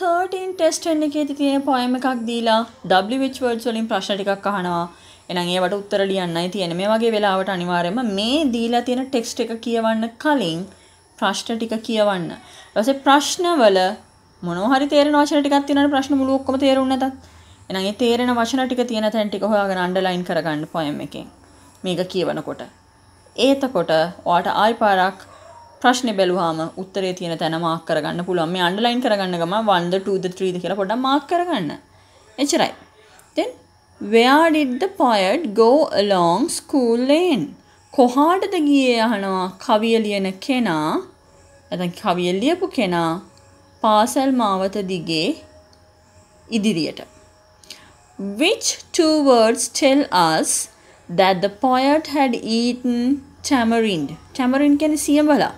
තර්ටන් test එකේතිතිය පොයම එකක් දීලා ඩ්වලින් ප්‍රශ්න ටිකක් අහනවා එනම් ඒවට උත්තර ලියන්නයි තියෙන මේ වගේ වෙලාවට අනිවාර්යයෙන්ම මේ දීලා තියෙන ටෙක්ස්ට් එක කියවන්න කලින් ප්‍රශ්න ටික කියවන්න. ඊපස්සේ ප්‍රශ්නවල මොනවා හරි තේරෙන වචන ටිකක් තියෙනවනේ ප්‍රශ්න මුළු ඔක්කොම තේරුන්නේ නැතත්. එහෙනම් ඒ තේරෙන වචන ටික තියෙන තැන් ටික හොයාගෙන අන්ඩර්ලයින් කරගන්න පොයම් එකෙන්. මේක කියවනකොට. එතකොට ඔයාට ආයි පාරක් ප්‍රශ්නේ බැලුවාම උත්තරේ තියෙන තැන මාක් කරගන්න පුළුවන්. මේ අන්ඩර්ලයින් කරගන්න ගමන් 1ද 2ද 3ද කියලා පොඩ්ඩක් මාක් කරගන්න. එච්චරයි. then where did the poet go along school lane? කොහාටද ගියේ අහනවා කවිය ලියන කෙනා නැත්නම් කවිය ලියපු කෙනා පාසල් මාවත දිගේ ඉදිරියට. Which two words tell us that the poet had eaten tamarind? Tamarind කියන්නේ සියඹලා.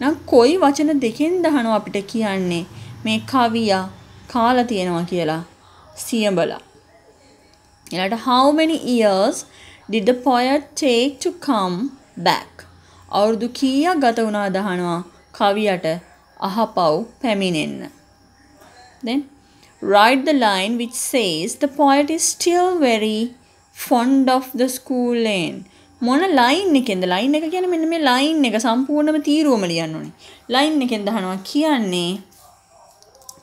නම් කොයි වචන දෙකෙන් දහනෝ අපිට කියන්නේ මේ කවියා කාලා තියෙනවා කියලා සියඹලා. ඊළඟට how many years did the poet take to come back? අවුරුදු කීයක් ගත වුණා දහනවා කවියට අහපව් පැමිණෙන්න. Then write the line which says the poet is still very fond of the school lane. මොන ලයින් එකෙන්ද ලයින් එක කියන්නේ මෙන්න මේ ලයින් එක සම්පූර්ණම තීරුවම ලියන්න ඕනේ. ලයින් එකෙන් දහනවා කියන්නේ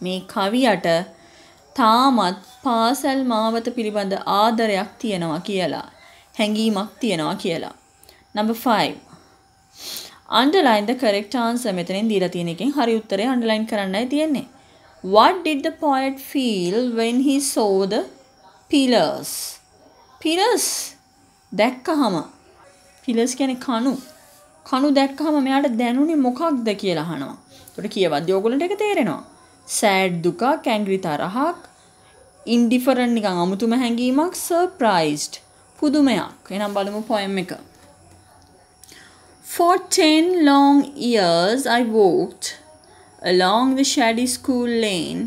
මේ කවියට තාමත් පාසල් මාවත පිළිබඳ ආදරයක් තියෙනවා කියලා. හැඟීමක් තියෙනවා කියලා. number 5 underline the correct answer මෙතනින් දීලා තියෙන එකෙන් හරි උත්තරේ underline කරන්නයි තියෙන්නේ. What did the poet feel when he saw the pillars? Pillars දැක්කහම ෆිලස් කැනෙ කණු කණු දැක්කහම මෙයාට දැනුනේ මොකක්ද කියලා අහනවා. ඒකට කියවද්දී ඕගොල්ලන්ට ඒක තේරෙනවා. සෑඩ් දුක, කැංග්‍රි තරහක්, ඉන්ඩිෆරන්ට් නිකන් අමුතුම හැඟීමක්, සර්ප්‍රයිස්ඩ් පුදුමයක්. එහෙනම් බලමු පොයම් එක. For ten long years I walked along the shady school lane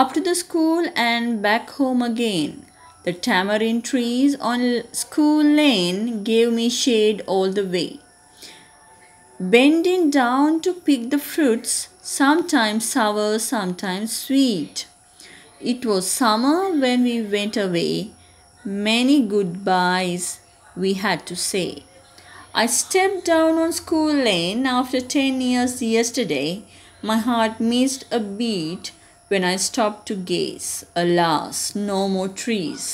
up to the school and back home again. The tamarind trees on school lane gave me shade all the way. Bending down to pick the fruits, sometimes sour, sometimes sweet. It was summer when we went away. Many goodbyes we had to say. I stepped down on school lane after 10 years yesterday. My heart missed a beat when I stop to gaze. Alas, no more trees.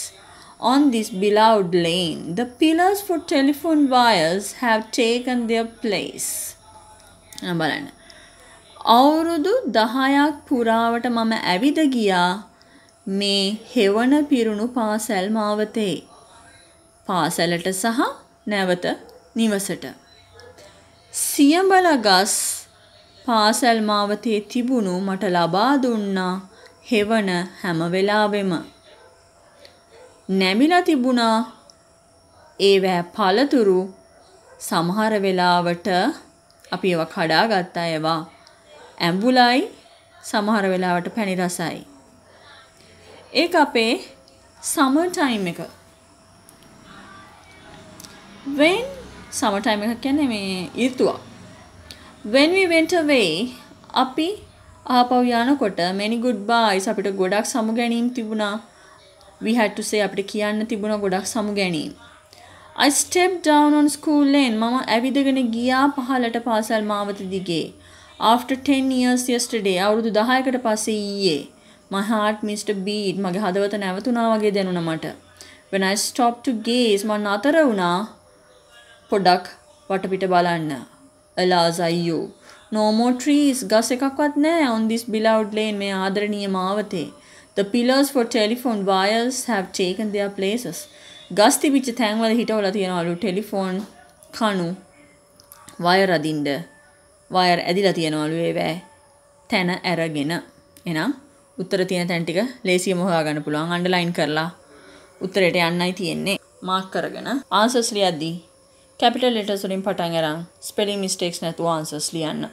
On this beloved lane, the pillars for telephone wires have taken their place. බලන්න. අවුරුදු 10ක් පුරාවට මම ඇවිද ගියා මේ හෙවණ පිරුණු පාසල් මාවතේ. පාසලට සහ නැවත නිවසට. සියඹල ගස් පාසල් මාවතේ තිබුණු මට ලබා දුන්නා හෙවණ හැම වෙලාවෙම. නැමිලා තිබුණා ඒවෑ පළතුරු සමහර වෙලාවට අපි ඒවා කඩා ගත්තා ඒවා ඇඹුලයි සමහර වෙලාවට පැණි රසයි. ඒක අපේ සමර් ටයිම් එක. වෙන් සමර් ටයිම් එක කියන්නේ මේ ඍතුවක්. when we went away අපි ආපහු යනකොට many goodbyes අපිට ගොඩක් සමු ගැනීම් තිබුණා we had to say අපිට කියන්න තිබුණා ගොඩක් සමු ගැනීම් I stepped down on school lane මම ඇවිදගෙන ගියා පහලට පාසල් මාවත දිගේ after 10 years yesterday අවුරුදු 10කට පස්සේ ඊයේ my heart missed a beat මගේ හදවත නැවතුණා වගේ දැනුණා මට when I stopped to gaze මම නතර වුණා පොඩක් වටපිට බලන්න අලාස් අයියෝ no more trees ගස් එකක්වත් නැහැ on this beloved lane මේ ආදරණීය මාවතේ the pillars for telephone wires have taken their places ගස් තිබිච්ච තැන්වල හිටවලා තියනවලු ටෙලිෆෝන් කණු වයර් අදින්න වයර් ඇදිලා තියනවලු ඒවැ තැන ඇරගෙන එහෙනම් උත්තර තියෙන තැන් ටික ලේසියම හොයාගන්න පුළුවන් අන්ඩර්ලයින් කරලා උත්තරයට යන්නයි තියෙන්නේ මාක් කරගෙන ආන්සර්ස් ලියද්දී කැපිටල් ලෙටර්ස් වලින් පටන් අරන් ස්පෙලින් මිස්ටේක්ස් නැතුව ආන්සර්ස් ලියන්න.